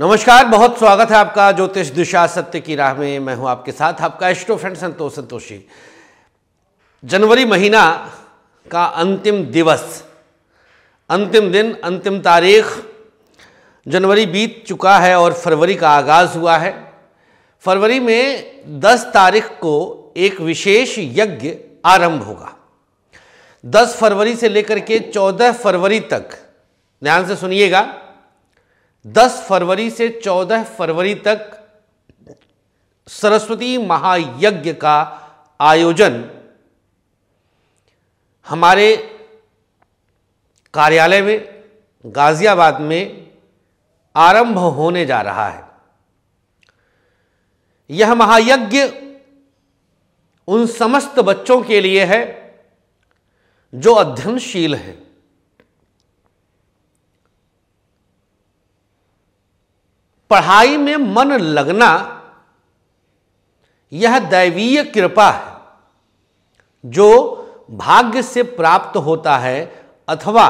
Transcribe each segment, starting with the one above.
नमस्कार बहुत स्वागत है आपका ज्योतिष दिशा सत्य की राह में मैं हूं आपके साथ आपका एस्ट्रो फ्रेंड संतोष संतोषी जनवरी महीना का अंतिम दिवस अंतिम दिन अंतिम तारीख जनवरी बीत चुका है और फरवरी का आगाज़ हुआ है फरवरी में 10 तारीख को एक विशेष यज्ञ आरंभ होगा 10 फरवरी से लेकर के 14 फरवरी तक ध्यान से सुनिएगा 10 फरवरी से 14 फरवरी तक सरस्वती महायज्ञ का आयोजन हमारे कार्यालय में गाजियाबाद में आरंभ होने जा रहा है यह महायज्ञ उन समस्त बच्चों के लिए है जो अध्ययनशील हैं पढ़ाई में मन लगना यह दैवीय कृपा है जो भाग्य से प्राप्त होता है अथवा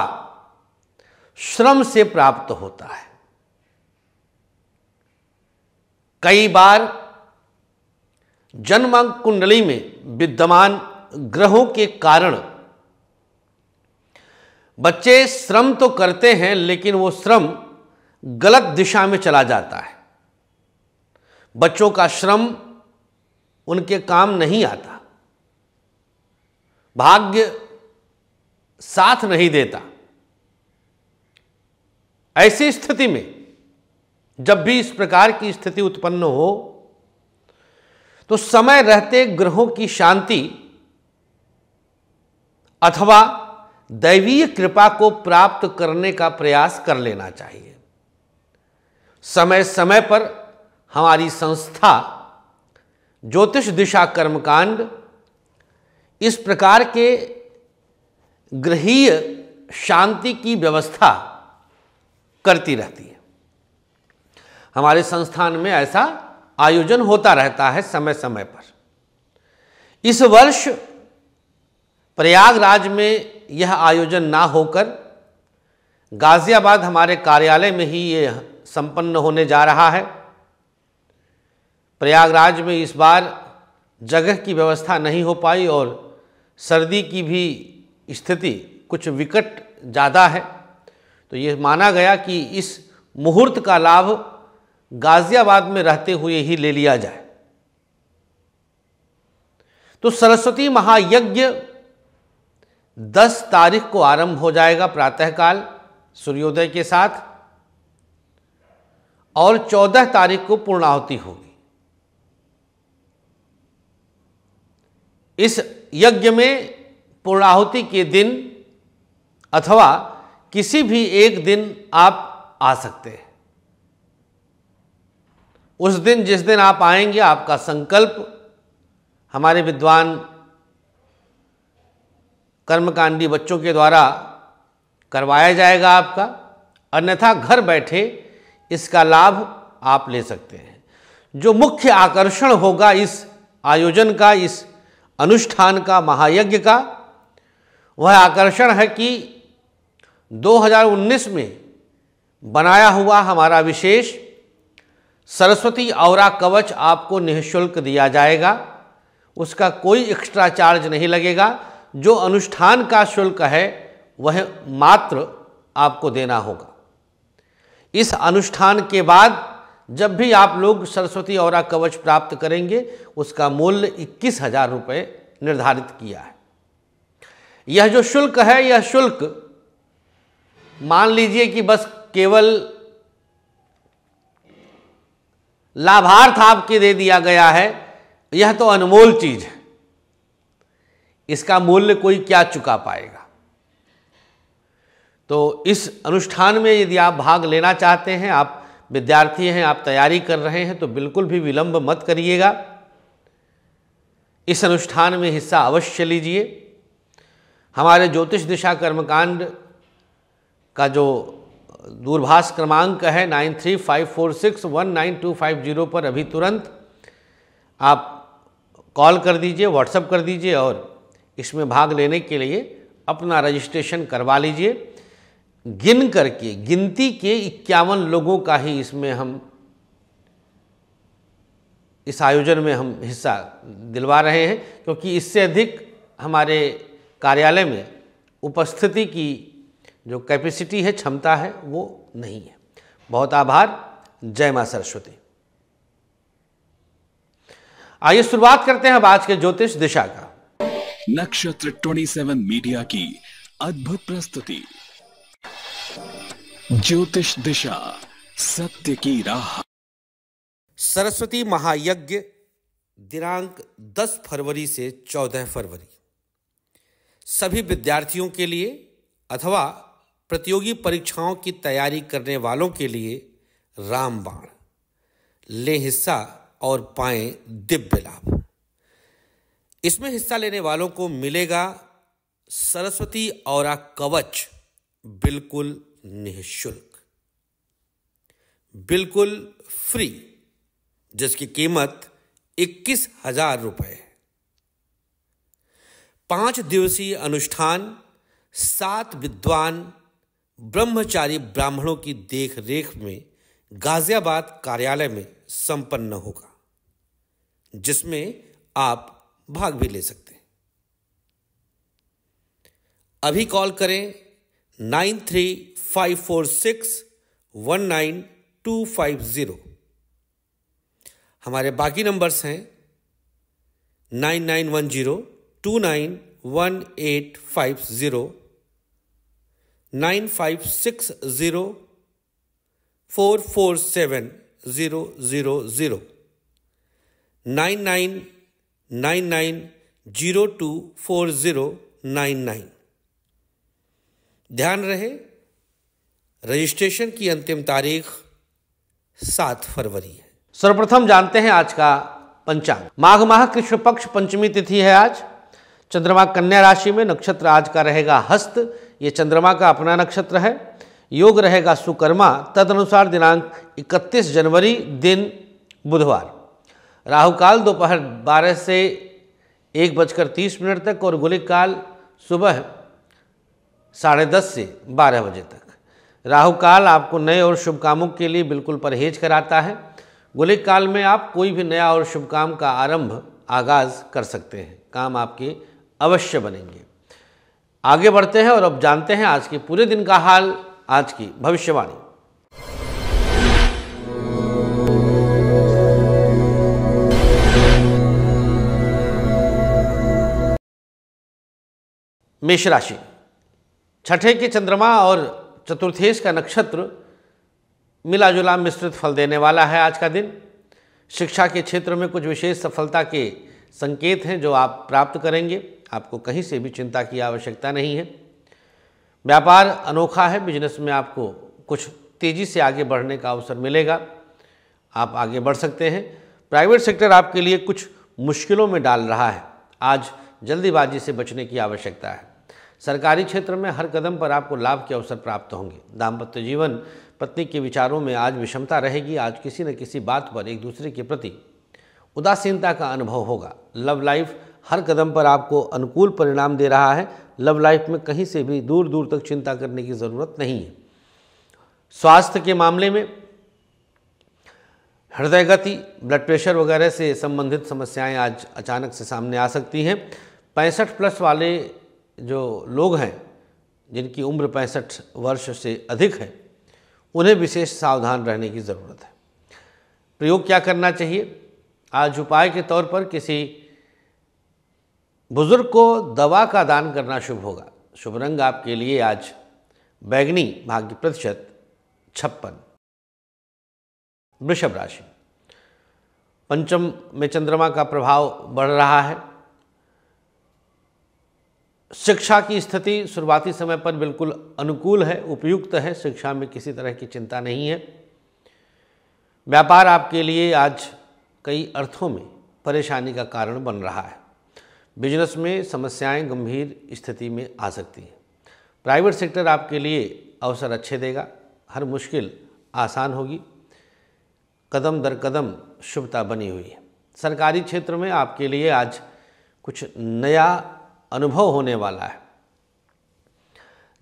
श्रम से प्राप्त होता है कई बार जन्म कुंडली में विद्यमान ग्रहों के कारण बच्चे श्रम तो करते हैं लेकिन वो श्रम गलत दिशा में चला जाता है बच्चों का श्रम उनके काम नहीं आता भाग्य साथ नहीं देता ऐसी स्थिति में जब भी इस प्रकार की स्थिति उत्पन्न हो तो समय रहते ग्रहों की शांति अथवा दैवीय कृपा को प्राप्त करने का प्रयास कर लेना चाहिए समय समय पर हमारी संस्था ज्योतिष दिशा कर्मकांड इस प्रकार के ग्रहीय शांति की व्यवस्था करती रहती है हमारे संस्थान में ऐसा आयोजन होता रहता है समय समय पर इस वर्ष प्रयागराज में यह आयोजन ना होकर गाज़ियाबाद हमारे कार्यालय में ही ये संपन्न होने जा रहा है प्रयागराज में इस बार जगह की व्यवस्था नहीं हो पाई और सर्दी की भी स्थिति कुछ विकट ज़्यादा है तो ये माना गया कि इस मुहूर्त का लाभ गाज़ियाबाद में रहते हुए ही ले लिया जाए तो सरस्वती महायज्ञ 10 तारीख को आरंभ हो जाएगा प्रातःकाल सूर्योदय के साथ और चौदह तारीख को पूर्णाहुति होगी इस यज्ञ में पूर्णाहुति के दिन अथवा किसी भी एक दिन आप आ सकते हैं उस दिन जिस दिन आप आएंगे आपका संकल्प हमारे विद्वान कर्मकांडी बच्चों के द्वारा करवाया जाएगा आपका अन्यथा घर बैठे इसका लाभ आप ले सकते हैं जो मुख्य आकर्षण होगा इस आयोजन का इस अनुष्ठान का महायज्ञ का वह आकर्षण है कि 2019 में बनाया हुआ हमारा विशेष सरस्वती औरा कवच आपको निःशुल्क दिया जाएगा उसका कोई एक्स्ट्रा चार्ज नहीं लगेगा जो अनुष्ठान का शुल्क है वह मात्र आपको देना होगा इस अनुष्ठान के बाद जब भी आप लोग सरस्वती और कवच प्राप्त करेंगे उसका मूल्य इक्कीस हजार रुपये निर्धारित किया है यह जो शुल्क है यह शुल्क मान लीजिए कि बस केवल लाभार्थ आपके दे दिया गया है यह तो अनमोल चीज है इसका मूल्य कोई क्या चुका पाएगा तो इस अनुष्ठान में यदि आप भाग लेना चाहते हैं आप विद्यार्थी हैं आप तैयारी कर रहे हैं तो बिल्कुल भी विलंब मत करिएगा इस अनुष्ठान में हिस्सा अवश्य लीजिए हमारे ज्योतिष दिशा कर्मकांड का जो दूरभाष क्रमांक है nine three five four six one nine two five zero पर अभी तुरंत आप कॉल कर दीजिए व्हाट्सएप कर दीजिए और इसमें भाग लेने के लिए अपना रजिस्ट्रेशन करवा लीजिए गिन करके गिनती के इक्यावन लोगों का ही इसमें हम इस आयोजन में हम हिस्सा दिलवा रहे हैं क्योंकि इससे अधिक हमारे कार्यालय में उपस्थिति की जो कैपेसिटी है क्षमता है वो नहीं है बहुत आभार जय माँ सरस्वती आइए शुरुआत करते हैं अब आज के ज्योतिष दिशा का नक्षत्र 27 मीडिया की अद्भुत प्रस्तुति ज्योतिष दिशा सत्य की राह सरस्वती महायज्ञ दिनांक 10 फरवरी से 14 फरवरी सभी विद्यार्थियों के लिए अथवा प्रतियोगी परीक्षाओं की तैयारी करने वालों के लिए रामबाण ले हिस्सा और पाए दिव्य लाभ इसमें हिस्सा लेने वालों को मिलेगा सरस्वती और कवच बिल्कुल निःशुल्क बिल्कुल फ्री जिसकी कीमत इक्कीस हजार रुपये है पांच दिवसीय अनुष्ठान सात विद्वान ब्रह्मचारी ब्राह्मणों की देखरेख में गाजियाबाद कार्यालय में संपन्न होगा जिसमें आप भाग भी ले सकते हैं अभी कॉल करें nine three five four six one nine two five zero हमारे बाकी नंबर्स हैं nine nine one zero two nine one eight five zero nine five six zero four four seven zero zero zero nine nine nine nine zero two four zero nine nine ध्यान रहे registration की अंतिम तारीख सात फरवरी है सर्वप्रथम जानते हैं आज का पंचांग माघ माह कृष्ण पक्ष पंचमी तिथि है आज चंद्रमा कन्या राशि में नक्षत्र आज का रहेगा हस्त ये चंद्रमा का अपना नक्षत्र है योग रहेगा सुकर्मा तदनुसार दिनांक 31 जनवरी दिन बुधवार राहु काल दोपहर 12 से एक बजकर तीस मिनट तक और गुलिक काल सुबह साढ़े दस से बारह बजे तक राहु काल आपको नए और शुभ कामों के लिए बिल्कुल परहेज कराता है गोलिक काल में आप कोई भी नया और शुभ काम का आरंभ आगाज़ कर सकते हैं काम आपके अवश्य बनेंगे आगे बढ़ते हैं और अब जानते हैं आज के पूरे दिन का हाल आज की भविष्यवाणी मेष राशि छठे के चंद्रमा और चतुर्थेश का नक्षत्र मिला जुला मिश्रित फल देने वाला है आज का दिन शिक्षा के क्षेत्र में कुछ विशेष सफलता के संकेत हैं जो आप प्राप्त करेंगे आपको कहीं से भी चिंता की आवश्यकता नहीं है व्यापार अनोखा है बिजनेस में आपको कुछ तेज़ी से आगे बढ़ने का अवसर मिलेगा आप आगे बढ़ सकते हैं प्राइवेट सेक्टर आपके लिए कुछ मुश्किलों में डाल रहा है आज जल्दीबाजी से बचने की आवश्यकता है सरकारी क्षेत्र में हर कदम पर आपको लाभ के अवसर प्राप्त होंगे दाम्पत्य जीवन पत्नी के विचारों में आज विषमता रहेगी आज किसी न किसी बात पर एक दूसरे के प्रति उदासीनता का अनुभव होगा लव लाइफ हर कदम पर आपको अनुकूल परिणाम दे रहा है लव लाइफ में कहीं से भी दूर दूर तक चिंता करने की ज़रूरत नहीं है स्वास्थ्य के मामले में हृदय गति ब्लड प्रेशर वगैरह से संबंधित समस्याएं आज अचानक से सामने आ सकती हैं पैंसठ प्लस वाले जो लोग हैं जिनकी उम्र पैंसठ वर्ष से अधिक है उन्हें विशेष सावधान रहने की ज़रूरत है प्रयोग क्या करना चाहिए आज उपाय के तौर पर किसी बुज़ुर्ग को दवा का दान करना शुभ होगा शुभ रंग आपके लिए आज बैगनी भाग्य प्रतिशत छप्पन वृषभ राशि पंचम में चंद्रमा का प्रभाव बढ़ रहा है शिक्षा की स्थिति शुरुआती समय पर बिल्कुल अनुकूल है उपयुक्त है शिक्षा में किसी तरह की चिंता नहीं है व्यापार आपके लिए आज कई अर्थों में परेशानी का कारण बन रहा है बिजनेस में समस्याएं गंभीर स्थिति में आ सकती हैं प्राइवेट सेक्टर आपके लिए अवसर अच्छे देगा हर मुश्किल आसान होगी कदम दर कदम शुभता बनी हुई है सरकारी क्षेत्र में आपके लिए आज कुछ नया अनुभव होने वाला है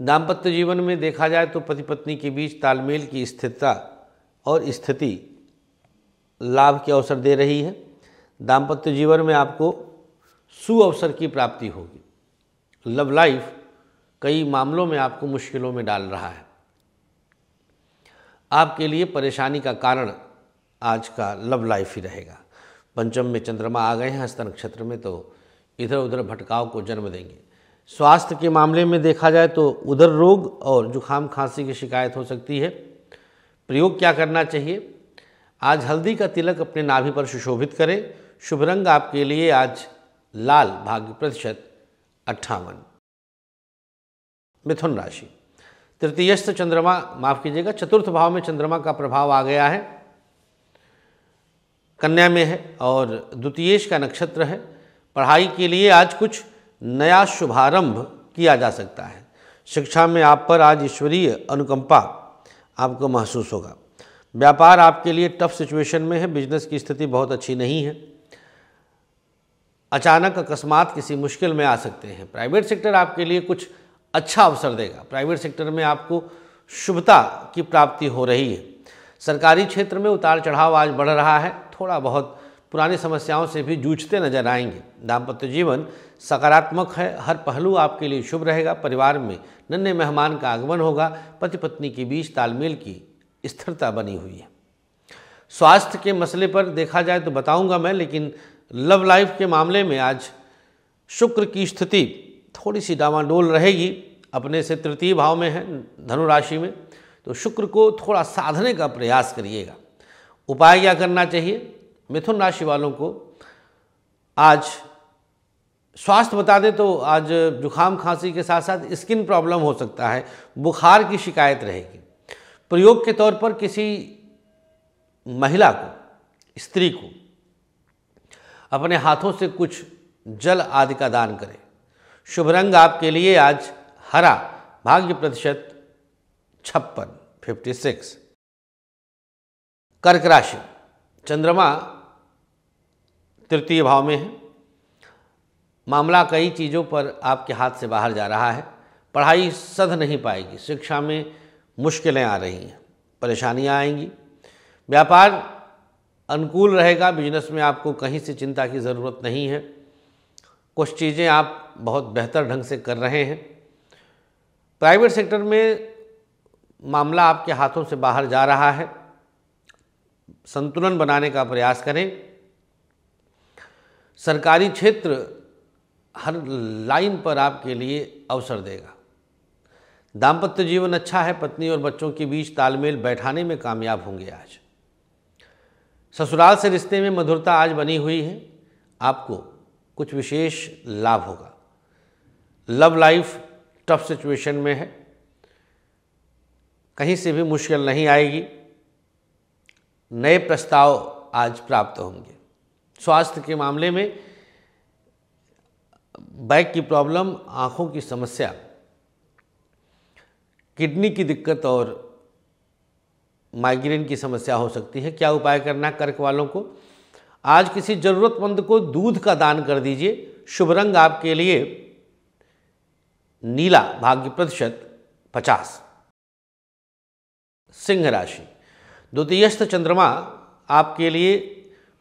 दाम्पत्य जीवन में देखा जाए तो पति पत्नी के बीच तालमेल की स्थिरता और स्थिति लाभ के अवसर दे रही है दाम्पत्य जीवन में आपको सु अवसर की प्राप्ति होगी लव लाइफ कई मामलों में आपको मुश्किलों में डाल रहा है आपके लिए परेशानी का कारण आज का लव लाइफ ही रहेगा पंचम में चंद्रमा आ गए हैं हस्त नक्षत्र में तो इधर उधर भटकाव को जन्म देंगे स्वास्थ्य के मामले में देखा जाए तो उधर रोग और जुखाम खांसी की शिकायत हो सकती है प्रयोग क्या करना चाहिए आज हल्दी का तिलक अपने नाभि पर सुशोभित करें शुभ रंग आपके लिए आज लाल भाग्य प्रतिशत अट्ठावन मिथुन राशि तृतीयस्थ चंद्रमा माफ कीजिएगा चतुर्थ भाव में चंद्रमा का प्रभाव आ गया है कन्या में है और द्वितीयेश का नक्षत्र है पढ़ाई के लिए आज कुछ नया शुभारंभ किया जा सकता है शिक्षा में आप पर आज ईश्वरीय अनुकंपा आपको महसूस होगा व्यापार आपके लिए टफ सिचुएशन में है बिजनेस की स्थिति बहुत अच्छी नहीं है अचानक अकस्मात किसी मुश्किल में आ सकते हैं प्राइवेट सेक्टर आपके लिए कुछ अच्छा अवसर देगा प्राइवेट सेक्टर में आपको शुभता की प्राप्ति हो रही है सरकारी क्षेत्र में उतार चढ़ाव आज बढ़ रहा है थोड़ा बहुत पुरानी समस्याओं से भी जूझते नजर आएंगे दाम्पत्य जीवन सकारात्मक है हर पहलू आपके लिए शुभ रहेगा परिवार में नन्हे मेहमान का आगमन होगा पति पत्नी के बीच तालमेल की स्थिरता बनी हुई है स्वास्थ्य के मसले पर देखा जाए तो बताऊंगा मैं लेकिन लव लाइफ के मामले में आज शुक्र की स्थिति थोड़ी सी डावाडोल रहेगी अपने से तृतीय भाव में है धनुराशि में तो शुक्र को थोड़ा साधने का प्रयास करिएगा उपाय क्या करना चाहिए मिथुन राशि वालों को आज स्वास्थ्य बता दें तो आज जुखाम खांसी के साथ साथ स्किन प्रॉब्लम हो सकता है बुखार की शिकायत रहेगी प्रयोग के तौर पर किसी महिला को स्त्री को अपने हाथों से कुछ जल आदि का दान करें शुभ रंग आपके लिए आज हरा भाग्य प्रतिशत छप्पन फिफ्टी सिक्स कर्क राशि चंद्रमा तृतीय भाव में है मामला कई चीज़ों पर आपके हाथ से बाहर जा रहा है पढ़ाई सध नहीं पाएगी शिक्षा में मुश्किलें आ रही हैं परेशानियाँ आएंगी व्यापार अनुकूल रहेगा बिजनेस में आपको कहीं से चिंता की ज़रूरत नहीं है कुछ चीज़ें आप बहुत बेहतर ढंग से कर रहे हैं प्राइवेट सेक्टर में मामला आपके हाथों से बाहर जा रहा है संतुलन बनाने का प्रयास करें सरकारी क्षेत्र हर लाइन पर आपके लिए अवसर देगा दाम्पत्य जीवन अच्छा है पत्नी और बच्चों के बीच तालमेल बैठाने में कामयाब होंगे आज ससुराल से रिश्ते में मधुरता आज बनी हुई है आपको कुछ विशेष लाभ होगा लव लाइफ टफ सिचुएशन में है कहीं से भी मुश्किल नहीं आएगी नए प्रस्ताव आज प्राप्त होंगे स्वास्थ्य के मामले में बैक की प्रॉब्लम आँखों की समस्या किडनी की दिक्कत और माइग्रेन की समस्या हो सकती है क्या उपाय करना कर्क वालों को आज किसी ज़रूरतमंद को दूध का दान कर दीजिए शुभ रंग आपके लिए नीला भाग्य प्रतिशत पचास सिंह राशि द्वितीयस्थ चंद्रमा आपके लिए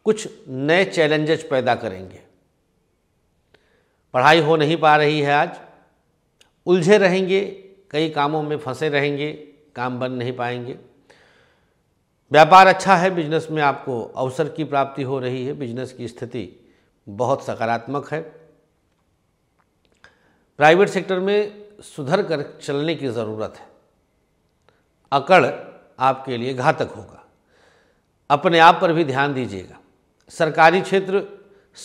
कुछ नए चैलेंजेस पैदा करेंगे पढ़ाई हो नहीं पा रही है आज उलझे रहेंगे कई कामों में फंसे रहेंगे काम बन नहीं पाएंगे व्यापार अच्छा है बिजनेस में आपको अवसर की प्राप्ति हो रही है बिजनेस की स्थिति बहुत सकारात्मक है प्राइवेट सेक्टर में सुधर कर चलने की ज़रूरत है अकड़ आपके लिए घातक होगा अपने आप पर भी ध्यान दीजिएगा सरकारी क्षेत्र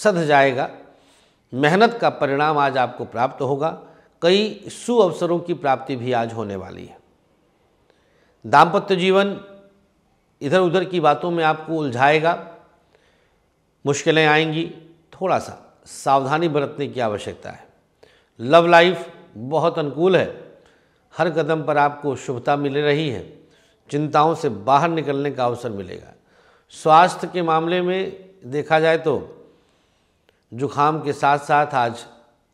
सध जाएगा मेहनत का परिणाम आज आपको प्राप्त होगा कई सुअवसरों की प्राप्ति भी आज होने वाली है दाम्पत्य जीवन इधर उधर की बातों में आपको उलझाएगा मुश्किलें आएंगी थोड़ा सा सावधानी बरतने की आवश्यकता है लव लाइफ बहुत अनुकूल है हर कदम पर आपको शुभता मिल रही है चिंताओं से बाहर निकलने का अवसर मिलेगा स्वास्थ्य के मामले में देखा जाए तो जुखाम के साथ साथ आज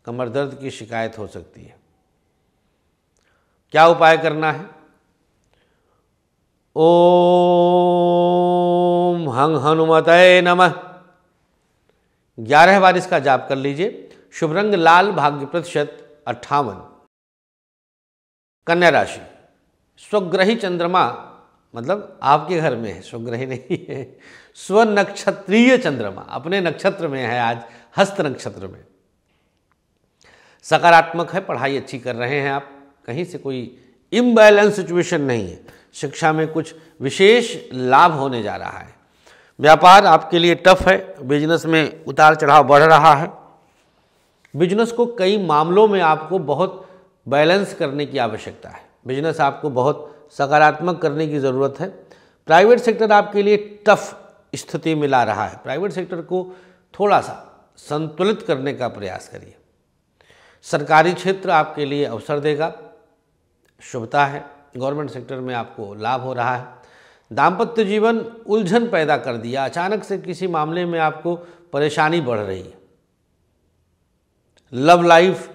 कमर दर्द की शिकायत हो सकती है क्या उपाय करना है ओम हंग हनुमत नमः ग्यारह बार इसका जाप कर लीजिए शुभ रंग लाल भाग्य प्रतिशत अट्ठावन कन्या राशि स्वग्रही चंद्रमा मतलब आपके घर में है स्वग्रही नहीं है स्व नक्षत्रीय चंद्रमा अपने नक्षत्र में है आज हस्त नक्षत्र में सकारात्मक है पढ़ाई अच्छी कर रहे हैं आप कहीं से कोई इम्बैलेंस सिचुएशन नहीं है शिक्षा में कुछ विशेष लाभ होने जा रहा है व्यापार आपके लिए टफ है बिजनेस में उतार चढ़ाव बढ़ रहा है बिजनेस को कई मामलों में आपको बहुत बैलेंस करने की आवश्यकता है बिजनेस आपको बहुत सकारात्मक करने की ज़रूरत है प्राइवेट सेक्टर आपके लिए टफ स्थिति मिला रहा है प्राइवेट सेक्टर को थोड़ा सा संतुलित करने का प्रयास करिए सरकारी क्षेत्र आपके लिए अवसर देगा शुभता है गवर्नमेंट सेक्टर में आपको लाभ हो रहा है दाम्पत्य जीवन उलझन पैदा कर दिया अचानक से किसी मामले में आपको परेशानी बढ़ रही है लव लाइफ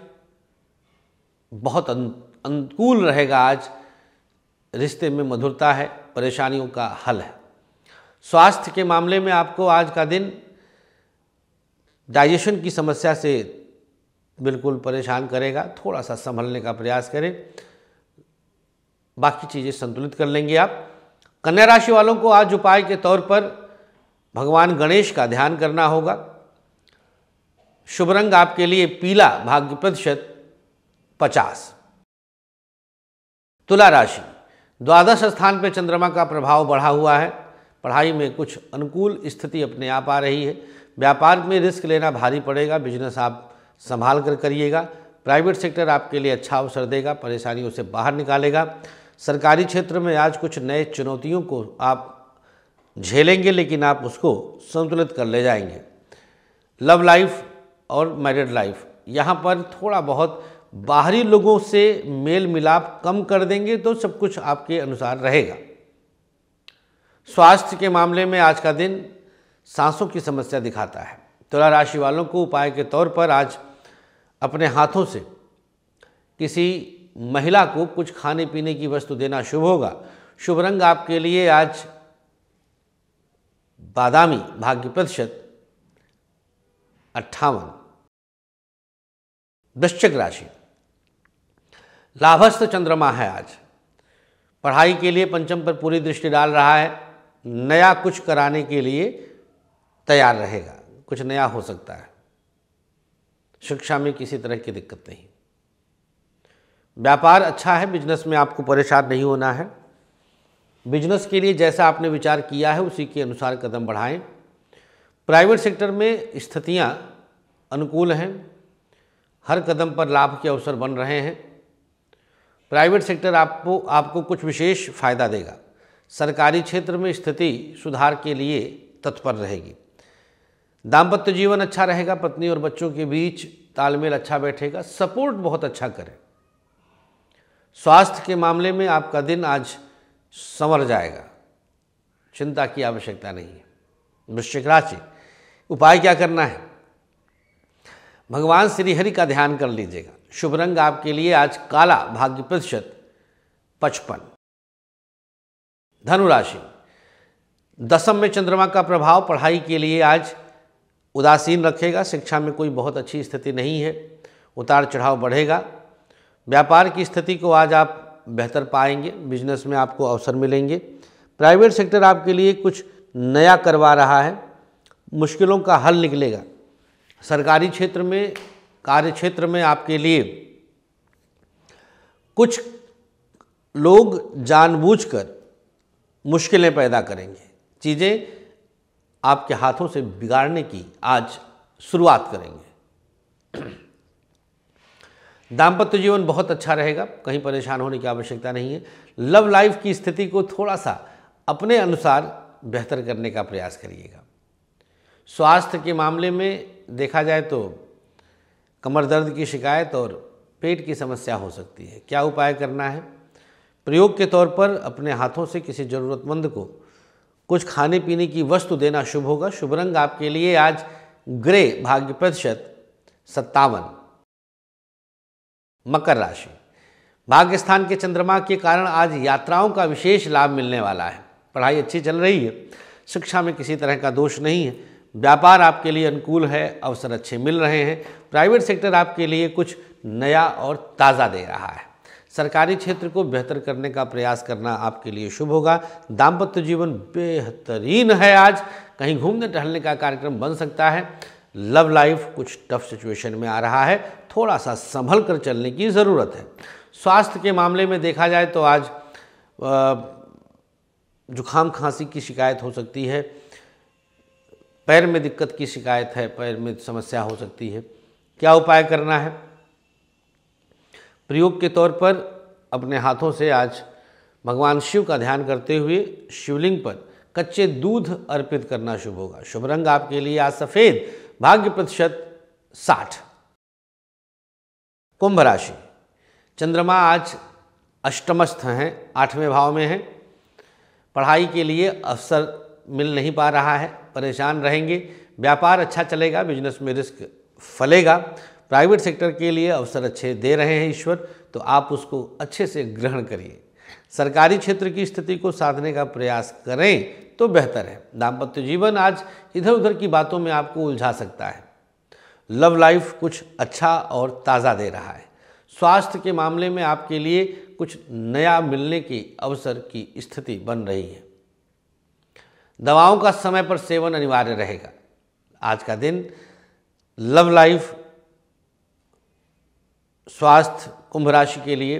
बहुत अनुकूल रहेगा आज रिश्ते में मधुरता है परेशानियों का हल है स्वास्थ्य के मामले में आपको आज का दिन डाइजेशन की समस्या से बिल्कुल परेशान करेगा थोड़ा सा संभलने का प्रयास करें बाकी चीज़ें संतुलित कर लेंगे आप कन्या राशि वालों को आज उपाय के तौर पर भगवान गणेश का ध्यान करना होगा शुभ रंग आपके लिए पीला भाग्य प्रतिशत पचास तुला राशि द्वादश स्थान पर चंद्रमा का प्रभाव बढ़ा हुआ है पढ़ाई में कुछ अनुकूल स्थिति अपने आप आ रही है व्यापार में रिस्क लेना भारी पड़ेगा बिजनेस आप संभाल कर करिएगा प्राइवेट सेक्टर आपके लिए अच्छा अवसर देगा परेशानियों से बाहर निकालेगा सरकारी क्षेत्र में आज कुछ नए चुनौतियों को आप झेलेंगे लेकिन आप उसको संतुलित कर ले जाएंगे लव लाइफ और मैरिड लाइफ यहाँ पर थोड़ा बहुत बाहरी लोगों से मेल मिलाप कम कर देंगे तो सब कुछ आपके अनुसार रहेगा स्वास्थ्य के मामले में आज का दिन सांसों की समस्या दिखाता है तुला राशि वालों को उपाय के तौर पर आज अपने हाथों से किसी महिला को कुछ खाने पीने की वस्तु देना शुभ होगा शुभ रंग आपके लिए आज बादामी भाग्य प्रतिशत अट्ठावन वृश्चिक राशि लाभस्थ चंद्रमा है आज पढ़ाई के लिए पंचम पर पूरी दृष्टि डाल रहा है नया कुछ कराने के लिए तैयार रहेगा कुछ नया हो सकता है शिक्षा में किसी तरह की दिक्कत नहीं व्यापार अच्छा है बिजनेस में आपको परेशान नहीं होना है बिजनेस के लिए जैसा आपने विचार किया है उसी के अनुसार कदम बढ़ाएं प्राइवेट सेक्टर में स्थितियां अनुकूल हैं हर कदम पर लाभ के अवसर बन रहे हैं प्राइवेट सेक्टर आपको आपको कुछ विशेष फ़ायदा देगा सरकारी क्षेत्र में स्थिति सुधार के लिए तत्पर रहेगी दाम्पत्य जीवन अच्छा रहेगा पत्नी और बच्चों के बीच तालमेल अच्छा बैठेगा सपोर्ट बहुत अच्छा करें स्वास्थ्य के मामले में आपका दिन आज संवर जाएगा चिंता की आवश्यकता नहीं है वृश्चिक राशि उपाय क्या करना है भगवान श्रीहरि का ध्यान कर लीजिएगा शुभ रंग आपके लिए आज काला भाग्य प्रतिशत पचपन धनुराशि दसम में चंद्रमा का प्रभाव पढ़ाई के लिए आज उदासीन रखेगा शिक्षा में कोई बहुत अच्छी स्थिति नहीं है उतार चढ़ाव बढ़ेगा व्यापार की स्थिति को आज आप बेहतर पाएंगे बिजनेस में आपको अवसर मिलेंगे प्राइवेट सेक्टर आपके लिए कुछ नया करवा रहा है मुश्किलों का हल निकलेगा सरकारी क्षेत्र में कार्य क्षेत्र में आपके लिए कुछ लोग जानबूझकर मुश्किलें पैदा करेंगे चीज़ें आपके हाथों से बिगाड़ने की आज शुरुआत करेंगे दाम्पत्य जीवन बहुत अच्छा रहेगा कहीं परेशान होने की आवश्यकता नहीं है लव लाइफ की स्थिति को थोड़ा सा अपने अनुसार बेहतर करने का प्रयास करिएगा स्वास्थ्य के मामले में देखा जाए तो कमर दर्द की शिकायत और पेट की समस्या हो सकती है क्या उपाय करना है प्रयोग के तौर पर अपने हाथों से किसी ज़रूरतमंद को कुछ खाने पीने की वस्तु देना शुभ होगा शुभ रंग आपके लिए आज ग्रे भाग्य प्रतिशत सत्तावन मकर राशि भाग्य स्थान के चंद्रमा के कारण आज यात्राओं का विशेष लाभ मिलने वाला है पढ़ाई अच्छी चल रही है शिक्षा में किसी तरह का दोष नहीं है व्यापार आपके लिए अनुकूल है अवसर अच्छे मिल रहे हैं प्राइवेट सेक्टर आपके लिए कुछ नया और ताज़ा दे रहा है सरकारी क्षेत्र को बेहतर करने का प्रयास करना आपके लिए शुभ होगा दाम्पत्य जीवन बेहतरीन है आज कहीं घूमने टहलने का कार्यक्रम बन सकता है लव लाइफ कुछ टफ सिचुएशन में आ रहा है थोड़ा सा संभल कर चलने की ज़रूरत है स्वास्थ्य के मामले में देखा जाए तो आज जुखाम खांसी की शिकायत हो सकती है पैर में दिक्कत की शिकायत है पैर में समस्या हो सकती है क्या उपाय करना है प्रयोग के तौर पर अपने हाथों से आज भगवान शिव का ध्यान करते हुए शिवलिंग पर कच्चे दूध अर्पित करना शुभ होगा शुभ रंग आपके लिए आज सफ़ेद भाग्य प्रतिशत साठ कुंभ राशि चंद्रमा आज अष्टमस्थ हैं आठवें भाव में हैं पढ़ाई के लिए अवसर मिल नहीं पा रहा है परेशान रहेंगे व्यापार अच्छा चलेगा बिजनेस में रिस्क फलेगा प्राइवेट सेक्टर के लिए अवसर अच्छे दे रहे हैं ईश्वर तो आप उसको अच्छे से ग्रहण करिए सरकारी क्षेत्र की स्थिति को साधने का प्रयास करें तो बेहतर है दाम्पत्य जीवन आज इधर उधर की बातों में आपको उलझा सकता है लव लाइफ कुछ अच्छा और ताज़ा दे रहा है स्वास्थ्य के मामले में आपके लिए कुछ नया मिलने के अवसर की स्थिति बन रही है दवाओं का समय पर सेवन अनिवार्य रहेगा आज का दिन लव लाइफ स्वास्थ्य कुंभ राशि के लिए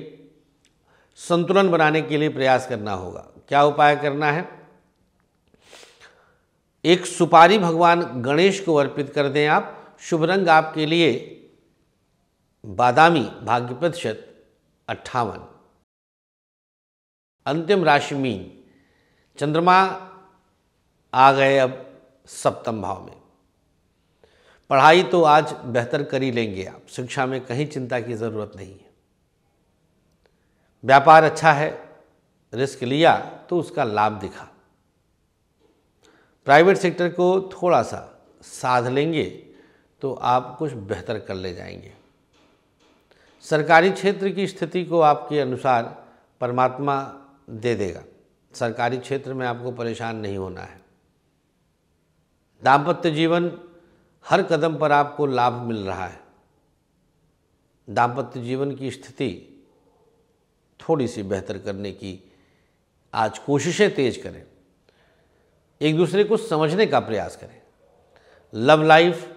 संतुलन बनाने के लिए प्रयास करना होगा क्या उपाय करना है एक सुपारी भगवान गणेश को अर्पित कर दें आप शुभ रंग आपके लिए बादामी भाग्य प्रतिशत अट्ठावन अंतिम राशि मीन चंद्रमा आ गए अब सप्तम भाव में पढ़ाई तो आज बेहतर कर ही लेंगे आप शिक्षा में कहीं चिंता की ज़रूरत नहीं है व्यापार अच्छा है रिस्क लिया तो उसका लाभ दिखा प्राइवेट सेक्टर को थोड़ा सा साध लेंगे तो आप कुछ बेहतर कर ले जाएंगे सरकारी क्षेत्र की स्थिति को आपके अनुसार परमात्मा दे देगा सरकारी क्षेत्र में आपको परेशान नहीं होना है दाम्पत्य जीवन हर कदम पर आपको लाभ मिल रहा है दाम्पत्य जीवन की स्थिति थोड़ी सी बेहतर करने की आज कोशिशें तेज करें एक दूसरे को समझने का प्रयास करें लव लाइफ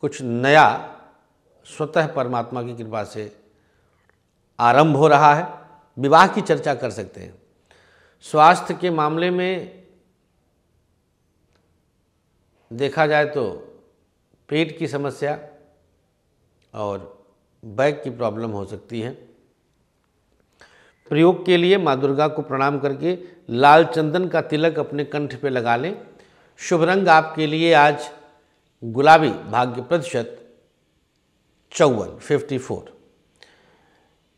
कुछ नया स्वतः परमात्मा की कृपा से आरंभ हो रहा है विवाह की चर्चा कर सकते हैं स्वास्थ्य के मामले में देखा जाए तो पेट की समस्या और बैक की प्रॉब्लम हो सकती है प्रयोग के लिए माँ दुर्गा को प्रणाम करके लाल चंदन का तिलक अपने कंठ पे लगा लें शुभ रंग आपके लिए आज गुलाबी भाग्य प्रतिशत चौवन फिफ्टी फोर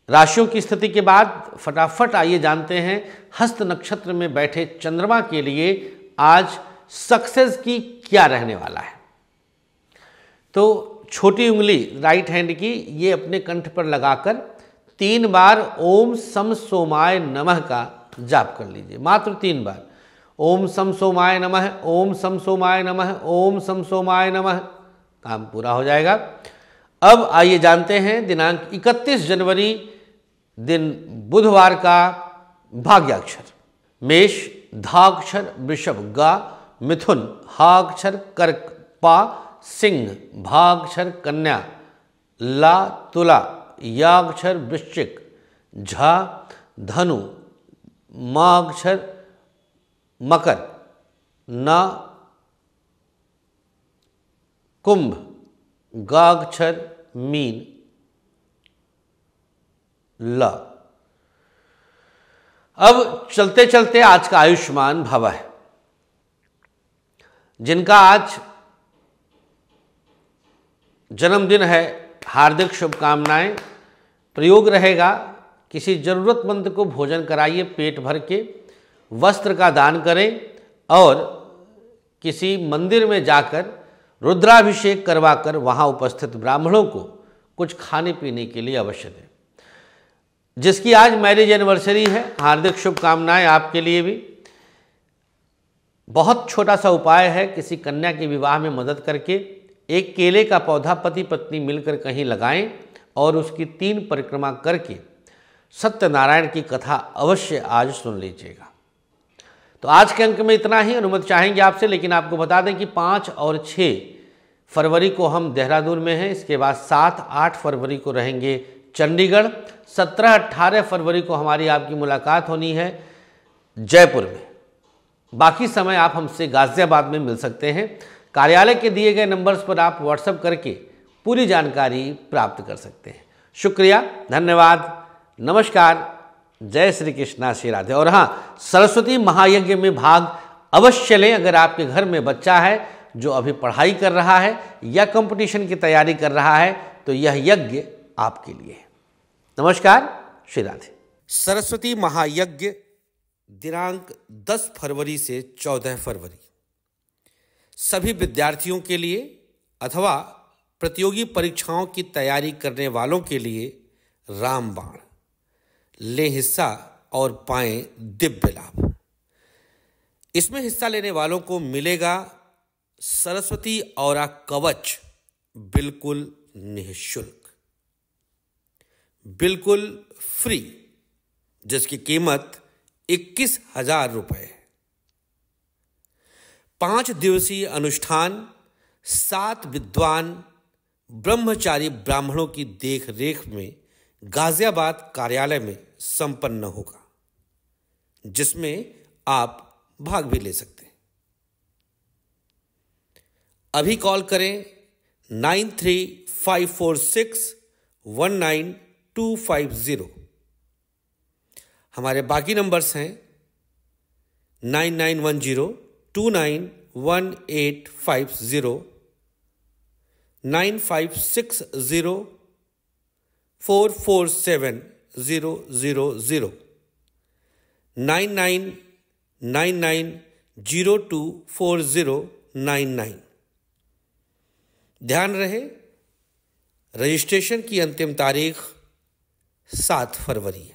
राशियों की स्थिति के बाद फटाफट आइए जानते हैं हस्त नक्षत्र में बैठे चंद्रमा के लिए आज सक्सेस की क्या रहने वाला है तो छोटी उंगली राइट हैंड की ये अपने कंठ पर लगाकर तीन बार ओम सम सोमाय नमः का जाप कर लीजिए मात्र तीन बार ओम सम सोमाय नमः ओम सम सोमाय नमः ओम सम सोमाय नमः काम पूरा हो जाएगा अब आइए जानते हैं दिनांक 31 जनवरी दिन बुधवार का भाग्याक्षर मेष धाक्षर वृषभ गा मिथुन हाक्षर कर्क पा सिंह भाक्षर कन्या ला तुला याक्षर वृश्चिक झा धनु माक्षर मकर न कुंभ गाक्षर मीन ल अब चलते चलते आज का आयुष्मान भावा है जिनका आज जन्मदिन है हार्दिक शुभकामनाएं प्रयोग रहेगा किसी ज़रूरतमंद को भोजन कराइए पेट भर के वस्त्र का दान करें और किसी मंदिर में जाकर रुद्राभिषेक करवाकर वहाँ उपस्थित ब्राह्मणों को कुछ खाने पीने के लिए अवश्य दें जिसकी आज मैरिज एनिवर्सरी है हार्दिक शुभकामनाएं आपके लिए भी बहुत छोटा सा उपाय है किसी कन्या के विवाह में मदद करके एक केले का पौधा पति पत्नी मिलकर कहीं लगाएं और उसकी तीन परिक्रमा करके सत्यनारायण की कथा अवश्य आज सुन लीजिएगा तो आज के अंक में इतना ही अनुमति चाहेंगे आपसे लेकिन आपको बता दें कि पाँच और छः फरवरी को हम देहरादून में हैं इसके बाद सात आठ फरवरी को रहेंगे चंडीगढ़ सत्रह अट्ठारह फरवरी को हमारी आपकी मुलाकात होनी है जयपुर में बाकी समय आप हमसे गाज़ियाबाद में मिल सकते हैं कार्यालय के दिए गए नंबर्स पर आप व्हाट्सएप करके पूरी जानकारी प्राप्त कर सकते हैं शुक्रिया धन्यवाद नमस्कार जय श्री कृष्णा श्री राधे और हाँ सरस्वती महायज्ञ में भाग अवश्य लें अगर आपके घर में बच्चा है जो अभी पढ़ाई कर रहा है या कंपटीशन की तैयारी कर रहा है तो यह यज्ञ आपके लिए नमस्कार श्री राधे सरस्वती महायज्ञ दिनांक 10 फरवरी से 14 फरवरी सभी विद्यार्थियों के लिए अथवा प्रतियोगी परीक्षाओं की तैयारी करने वालों के लिए रामबाण ले हिस्सा और पाए दिव्य लाभ इसमें हिस्सा लेने वालों को मिलेगा सरस्वती और कवच बिल्कुल निःशुल्क बिल्कुल फ्री जिसकी कीमत इक्कीस हजार रुपये पांच दिवसीय अनुष्ठान सात विद्वान ब्रह्मचारी ब्राह्मणों की देखरेख में गाजियाबाद कार्यालय में संपन्न होगा जिसमें आप भाग भी ले सकते हैं अभी कॉल करें nine three five four six one nine two five zero हमारे बाकी नंबर्स हैं nine nine one zero two nine one eight five zero nine five six zero four four seven zero zero zero nine nine nine nine zero two four zero nine nine ध्यान रहे registration की अंतिम तारीख सात फरवरी है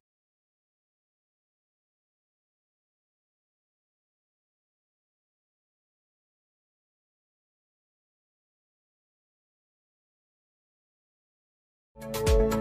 Thank you